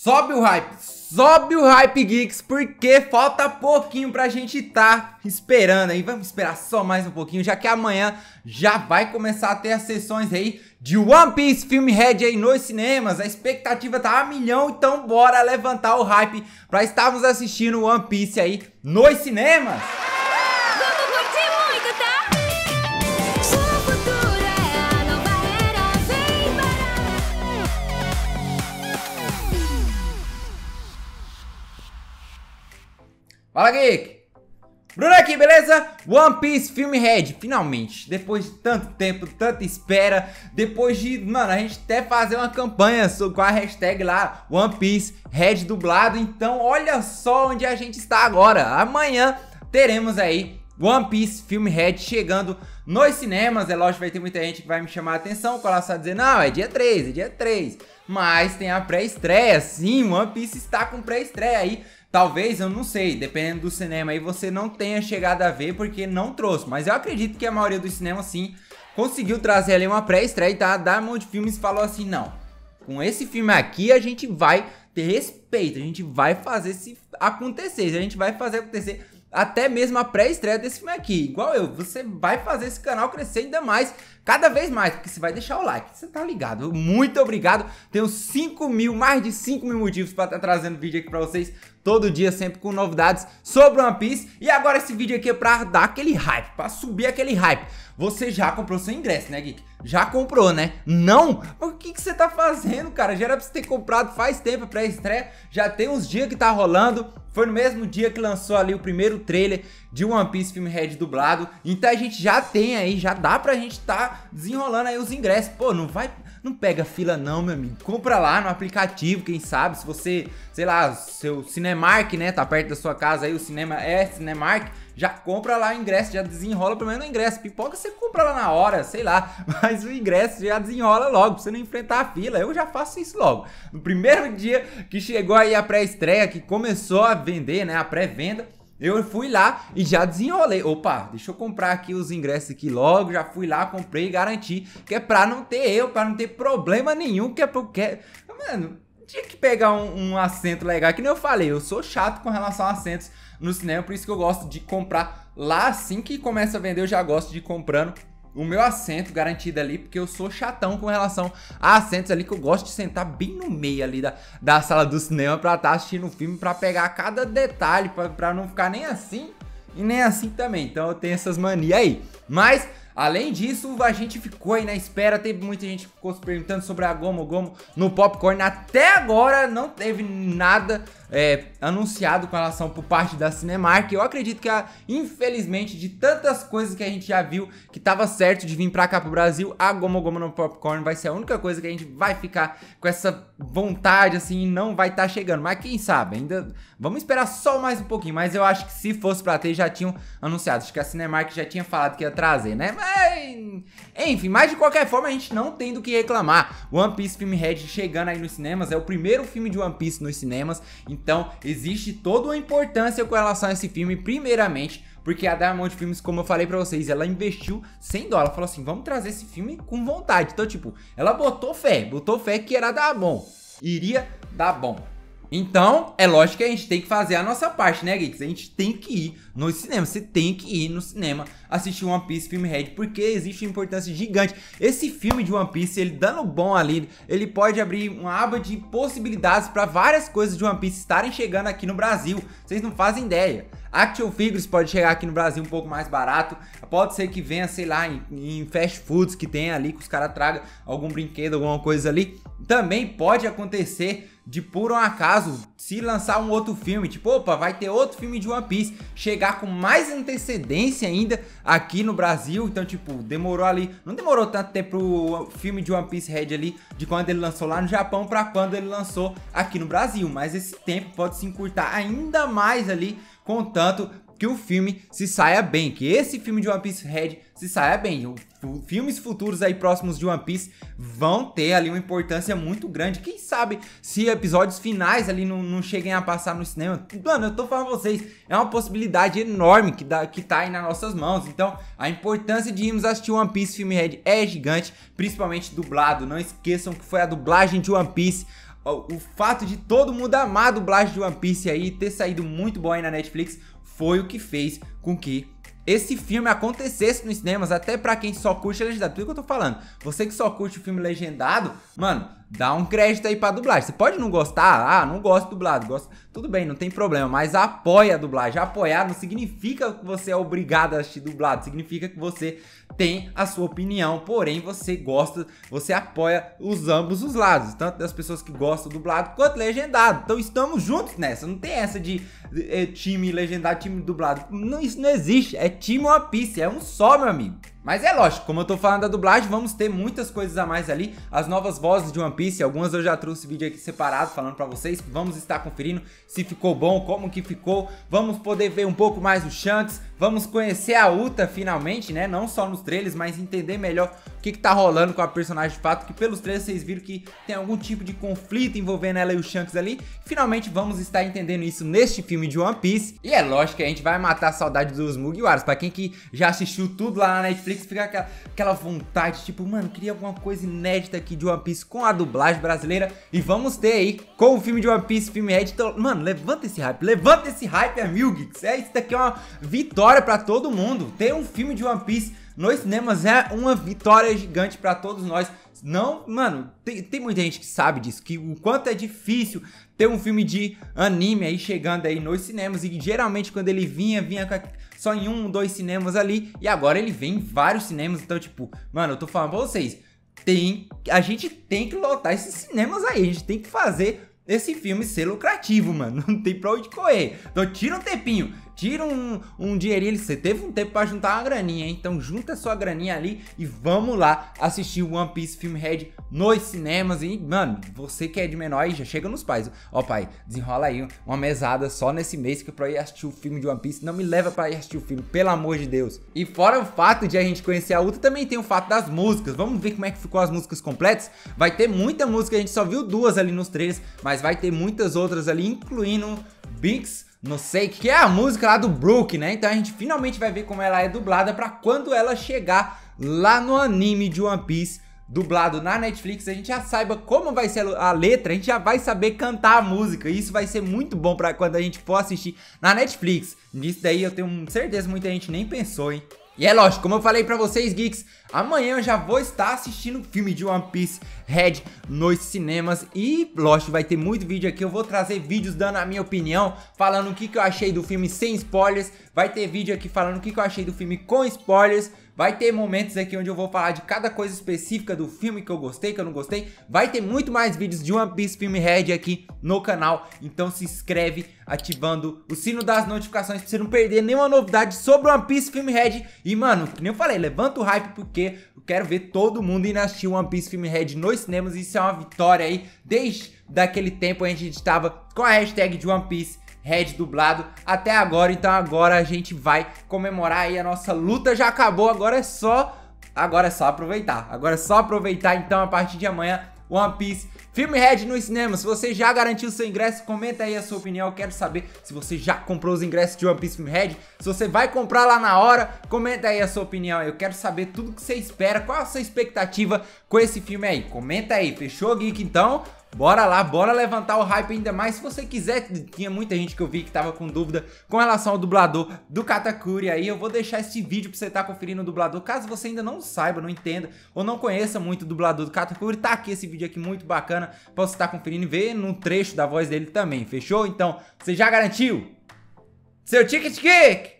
Sobe o hype, sobe o hype, Geeks, porque falta pouquinho pra gente tá esperando aí. Vamos esperar só mais um pouquinho, já que amanhã já vai começar a ter as sessões aí de One Piece Filme Red aí nos cinemas. A expectativa tá a milhão, então bora levantar o hype pra estarmos assistindo One Piece aí nos cinemas. Fala, Geek! Bruno aqui, beleza? One Piece Film Red, finalmente, depois de tanto tempo, tanta espera, depois de, mano, a gente até fazer uma campanha com a hashtag lá, One Piece Red dublado, então olha só onde a gente está agora, amanhã teremos aí One Piece Film Red chegando nos cinemas, é lógico, vai ter muita gente que vai me chamar a atenção, colar só dizer, não, é dia 3, é dia 3, mas tem a pré-estreia, sim, One Piece está com pré-estreia aí, Talvez, eu não sei, dependendo do cinema aí você não tenha chegado a ver porque não trouxe. Mas eu acredito que a maioria dos cinemas sim conseguiu trazer ali uma pré-estreia, tá? A de Filmes falou assim, não, com esse filme aqui a gente vai ter respeito, a gente vai fazer se acontecer, a gente vai fazer acontecer até mesmo a pré-estreia desse filme aqui. Igual eu, você vai fazer esse canal crescer ainda mais cada vez mais, porque você vai deixar o like, você tá ligado. Muito obrigado, tenho 5 mil, mais de 5 mil motivos para estar tá trazendo vídeo aqui pra vocês, todo dia, sempre com novidades sobre One Piece. E agora esse vídeo aqui é pra dar aquele hype, pra subir aquele hype. Você já comprou seu ingresso, né, Geek? Já comprou, né? Não? O que, que você tá fazendo, cara? Já era pra você ter comprado faz tempo pra estreia, já tem uns dias que tá rolando. Foi no mesmo dia que lançou ali o primeiro trailer de One Piece filme Red dublado. Então a gente já tem aí, já dá pra gente tá desenrolando aí os ingressos. Pô, não vai, não pega fila não, meu amigo. Compra lá no aplicativo, quem sabe, se você, sei lá, seu Cinemark, né, tá perto da sua casa aí, o cinema é Cinemark, já compra lá o ingresso, já desenrola pelo menos o ingresso. Pipoca você compra lá na hora, sei lá, mas o ingresso já desenrola logo, pra você não enfrentar a fila. Eu já faço isso logo. No primeiro dia que chegou aí a pré-estreia, que começou a vender, né, a pré-venda, eu fui lá e já desenrolei. Opa, deixa eu comprar aqui os ingressos aqui logo. Já fui lá, comprei e garanti. Que é pra não ter eu, pra não ter problema nenhum. Que é porque. Mano, tinha que pegar um, um assento legal. Que nem eu falei, eu sou chato com relação a assentos no cinema. Por isso que eu gosto de comprar lá assim que começa a vender. Eu já gosto de ir comprando o meu assento garantido ali, porque eu sou chatão com relação a assentos ali, que eu gosto de sentar bem no meio ali da, da sala do cinema pra estar tá assistindo o filme, pra pegar cada detalhe, pra, pra não ficar nem assim e nem assim também. Então eu tenho essas manias aí. Mas Além disso, a gente ficou aí na espera, teve muita gente que ficou se perguntando sobre a Gomo Gomo no Popcorn. Até agora não teve nada é, anunciado com relação por parte da Cinemark. Eu acredito que, ah, infelizmente, de tantas coisas que a gente já viu que tava certo de vir pra cá pro Brasil, a Gomo Gomo no Popcorn vai ser a única coisa que a gente vai ficar com essa vontade, assim, e não vai estar tá chegando. Mas quem sabe, ainda vamos esperar só mais um pouquinho. Mas eu acho que se fosse pra ter, já tinham anunciado. Acho que a Cinemark já tinha falado que ia trazer, né? Mas enfim, mas de qualquer forma a gente não tem do que reclamar. One Piece Film Red chegando aí nos cinemas, é o primeiro filme de One Piece nos cinemas, então existe toda uma importância com relação a esse filme, primeiramente porque a Diamond Filmes, como eu falei pra vocês, ela investiu 100 dólares. Falou assim, vamos trazer esse filme com vontade. Então, tipo, ela botou fé, botou fé que era dar bom. Iria dar bom. Então, é lógico que a gente tem que fazer a nossa parte, né, Geeks? A gente tem que ir no cinema. Você tem que ir no cinema assistir One Piece Filme Red, porque existe uma importância gigante. Esse filme de One Piece, ele dando bom ali, ele pode abrir uma aba de possibilidades para várias coisas de One Piece estarem chegando aqui no Brasil. Vocês não fazem ideia. Action Figures pode chegar aqui no Brasil um pouco mais barato. Pode ser que venha, sei lá, em, em fast foods que tem ali, que os caras tragam algum brinquedo, alguma coisa ali. Também pode acontecer de puro acaso, se lançar um outro filme, tipo, opa, vai ter outro filme de One Piece, chegar com mais antecedência ainda aqui no Brasil. Então, tipo, demorou ali, não demorou tanto tempo o filme de One Piece Red ali, de quando ele lançou lá no Japão para quando ele lançou aqui no Brasil, mas esse tempo pode se encurtar ainda mais ali, contanto que o filme se saia bem, que esse filme de One Piece Red se saia bem. O, filmes futuros aí próximos de One Piece vão ter ali uma importância muito grande. Quem sabe se episódios finais ali não, não cheguem a passar no cinema. Mano, eu tô falando pra vocês, é uma possibilidade enorme que, dá, que tá aí nas nossas mãos. Então, a importância de irmos assistir One Piece filme Red é gigante, principalmente dublado. Não esqueçam que foi a dublagem de One Piece o fato de todo mundo amar a dublagem de One Piece aí, ter saído muito bom aí na Netflix, foi o que fez com que esse filme acontecesse nos cinemas, até para quem só curte legendado. Tudo que eu tô falando. Você que só curte o filme legendado, mano, dá um crédito aí pra dublagem. Você pode não gostar, ah, não gosto dublado, gosto. Tudo bem, não tem problema, mas apoia a dublagem. Apoiar não significa que você é obrigado a assistir dublado, significa que você tem a sua opinião, porém você gosta, você apoia os ambos os lados, tanto das pessoas que gostam dublado quanto legendado. Então estamos juntos nessa, não tem essa de é, time legendado, time dublado. Não, isso não existe, é time One Piece, é um só, meu amigo. Mas é lógico, como eu tô falando da dublagem, vamos ter muitas coisas a mais ali, as novas vozes de One Piece, algumas eu já trouxe vídeo aqui separado falando para vocês. Vamos estar conferindo se ficou bom, como que ficou. Vamos poder ver um pouco mais o Shanks, vamos conhecer a Uta finalmente, né? Não só nos trailers, mas entender melhor o que, que tá rolando com a personagem de fato, que pelos trailers vocês viram que tem algum tipo de conflito envolvendo ela e o Shanks ali. Finalmente vamos estar entendendo isso neste filme de One Piece. E é lógico que a gente vai matar a saudade dos Mugiwaras. Pra quem que já assistiu tudo lá na Netflix, fica aquela, aquela vontade, tipo, mano, queria alguma coisa inédita aqui de One Piece com a do dublagem brasileira. E vamos ter aí com o filme de One Piece, filme Red. Então, mano, levanta esse hype, levanta esse hype, amigo Geeks. É, isso daqui é uma vitória para todo mundo. Ter um filme de One Piece nos cinemas é uma vitória gigante para todos nós. Não, mano, tem, tem muita gente que sabe disso, que o quanto é difícil ter um filme de anime aí chegando aí nos cinemas e geralmente quando ele vinha, vinha só em um, dois cinemas ali e agora ele vem em vários cinemas, então tipo, mano, eu tô falando pra vocês, tem, a gente tem que lotar esses cinemas aí, a gente tem que fazer esse filme ser lucrativo, mano. Não tem pra onde correr. Então tira um tempinho, Tira um, um dinheirinho Você teve um tempo para juntar uma graninha, hein? Então junta sua graninha ali e vamos lá assistir One Piece Film Red nos cinemas. E, mano, você que é de menor aí, já chega nos pais. Ó, pai, desenrola aí uma mesada só nesse mês que é pra ir assistir o filme de One Piece. Não me leva pra ir assistir o filme, pelo amor de Deus. E fora o fato de a gente conhecer a Uta, também tem o fato das músicas. Vamos ver como é que ficou as músicas completas? Vai ter muita música, a gente só viu duas ali nos trailers, mas vai ter muitas outras ali, incluindo Binks não sei, que é a música lá do Brook, né? Então a gente finalmente vai ver como ela é dublada para quando ela chegar lá no anime de One Piece dublado na Netflix, a gente já saiba como vai ser a letra, a gente já vai saber cantar a música. E isso vai ser muito bom para quando a gente for assistir na Netflix. Nisso daí eu tenho certeza muita gente nem pensou, hein? E é lógico, como eu falei pra vocês, geeks, amanhã eu já vou estar assistindo o filme de One Piece Red nos cinemas. E, lógico, vai ter muito vídeo aqui. Eu vou trazer vídeos dando a minha opinião, falando o que, que eu achei do filme sem spoilers. Vai ter vídeo aqui falando o que, que eu achei do filme com spoilers. Vai ter momentos aqui onde eu vou falar de cada coisa específica do filme que eu gostei, que eu não gostei. Vai ter muito mais vídeos de One Piece Film Red aqui no canal. Então se inscreve ativando o sino das notificações pra você não perder nenhuma novidade sobre One Piece Film Red. E, mano, que nem eu falei, levanta o hype porque eu quero ver todo mundo indo assistir One Piece Film Red nos cinemas. Isso é uma vitória aí desde daquele tempo onde a gente estava com a hashtag de One Piece Red dublado até agora. Então agora a gente vai comemorar aí a nossa luta já acabou, agora é só agora é só aproveitar. Agora é só aproveitar então a partir de amanhã One Piece, filme Red no cinema. Se você já garantiu seu ingresso, comenta aí a sua opinião. Eu quero saber se você já comprou os ingressos de One Piece filme Red. Se você vai comprar lá na hora, comenta aí a sua opinião. Eu quero saber tudo que você espera, qual a sua expectativa com esse filme aí. Comenta aí, fechou, Geek? Então, Bora lá, bora levantar o hype ainda mais. Se você quiser, tinha muita gente que eu vi que tava com dúvida com relação ao dublador do Katakuri aí. Eu vou deixar esse vídeo pra você estar tá conferindo o dublador. Caso você ainda não saiba, não entenda ou não conheça muito o dublador do Katakuri, tá aqui esse vídeo aqui muito bacana pra você estar tá conferindo e ver num trecho da voz dele também, fechou? Então, você já garantiu? Seu ticket kick!